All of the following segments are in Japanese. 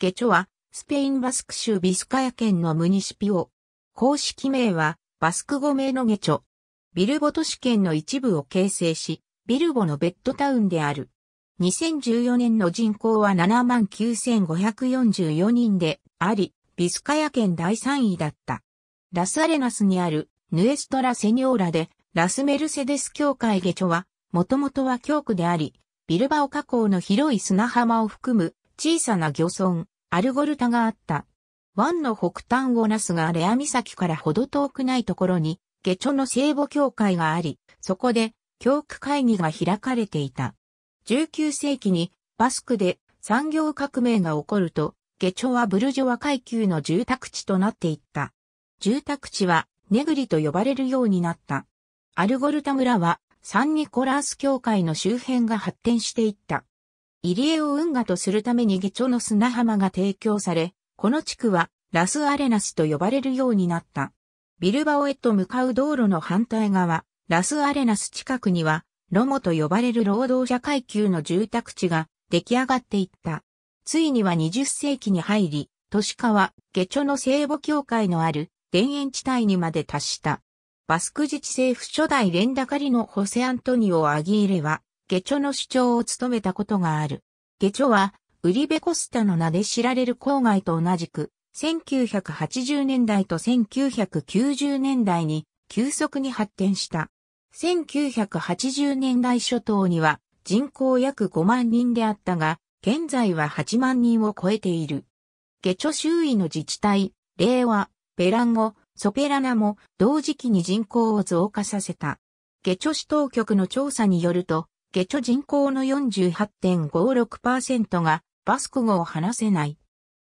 ゲチョは、スペインバスク州ビスカヤ県のムニシピオ。公式名は、バスク語名のゲチョ。ビルボ都市圏の一部を形成し、ビルボのベッドタウンである。2014年の人口は79,544人であり、ビスカヤ県第3位だった。ラスアレナスにあるヌエストラセニョーラでラスメルセデス教会ゲチョは、もともとは教区であり、ビルバオ河口の広い砂浜を含む小さな漁村、アルゴルタがあった。湾の北端をなすがレア岬からほど遠くないところに、下著の聖母教会があり、そこで、教区会議が開かれていた。19世紀に、バスクで産業革命が起こると、下著はブルジョワ階級の住宅地となっていった。住宅地は、ネグリと呼ばれるようになった。アルゴルタ村は、サンニコラース教会の周辺が発展していった。入江を運河とするために下町の砂浜が提供され、この地区はラスアレナスと呼ばれるようになった。ビルバオへと向かう道路の反対側、ラスアレナス近くには、ロモと呼ばれる労働者階級の住宅地が出来上がっていった。ついには20世紀に入り、都市化は下町の聖母教会のある田園地帯にまで達した。バスク自治政府初代連ンダカリのホセアントニオ・アギーレは、下ョの主張を務めたことがある。下ョは、ウリベコスタの名で知られる郊外と同じく、1980年代と1990年代に急速に発展した。1980年代初頭には人口約5万人であったが、現在は8万人を超えている。下ョ周囲の自治体、令和、ベランゴ、ソペラナも同時期に人口を増加させた。チョ市当局の調査によると、ゲチョ人口の48.56%がバスク語を話せない。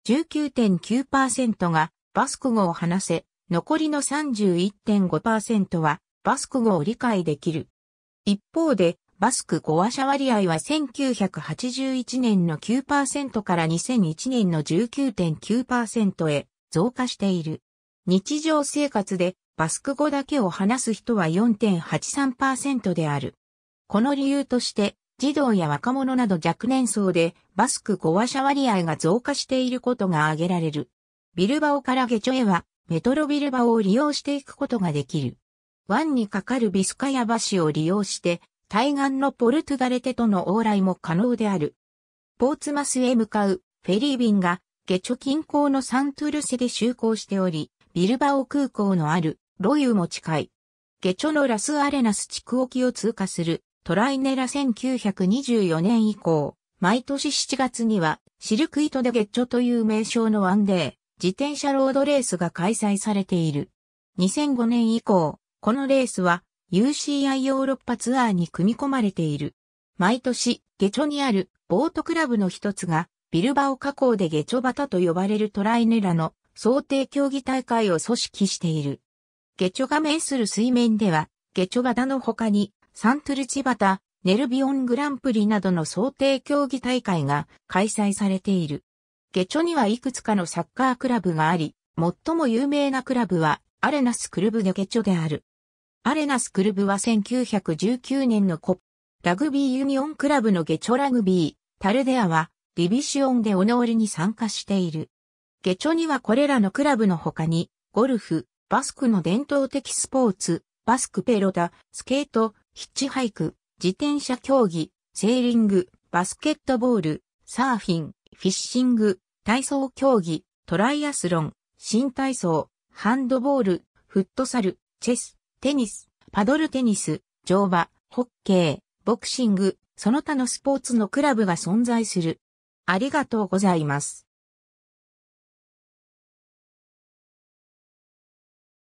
19.9%がバスク語を話せ、残りの31.5%はバスク語を理解できる。一方で、バスク語話者割合は1981年の9%から2001年の19.9%へ増加している。日常生活でバスク語だけを話す人は4.83%である。この理由として、児童や若者など若年層でバスク語話者割合が増加していることが挙げられる。ビルバオからゲチョへはメトロビルバオを利用していくことができる。湾に架かるビスカヤ橋を利用して対岸のポルトガレテとの往来も可能である。ポーツマスへ向かうフェリー便がゲチョ近郊のサントゥルセで就航しており、ビルバオ空港のあるロユも近い。ゲチョのラスアレナス地区沖を通過するトライネラ1924年以降、毎年7月にはシルクイトでゲッチョという名称のワンデー、自転車ロードレースが開催されている。2005年以降、このレースは UCI ヨーロッパツアーに組み込まれている。毎年、ゲチョにあるボートクラブの一つが、ビルバオ河口でゲチョバタと呼ばれるトライネラの想定競技大会を組織している。ゲチョが面する水面では、ゲチョバタの他に、サントゥルチバタ、ネルビオングランプリなどの想定競技大会が開催されている。ゲチョにはいくつかのサッカークラブがあり、最も有名なクラブはアレナスクルブでチョである。アレナスクルブは1919年のコラグビーユニオンクラブのゲチョラグビー、タルデアはディビシオンでオノールに参加している。ゲチョにはこれらのクラブの他に、ゴルフ、バスクの伝統的スポーツ、バスクペロタ、スケート、ヒッチハイク、自転車競技、セーリング、バスケットボール、サーフィン、フィッシング、体操競技、トライアスロン、新体操、ハンドボール、フットサル、チェス、テニス、パドルテニス、乗馬、ホッケー、ボクシング、その他のスポーツのクラブが存在する。ありがとうございます。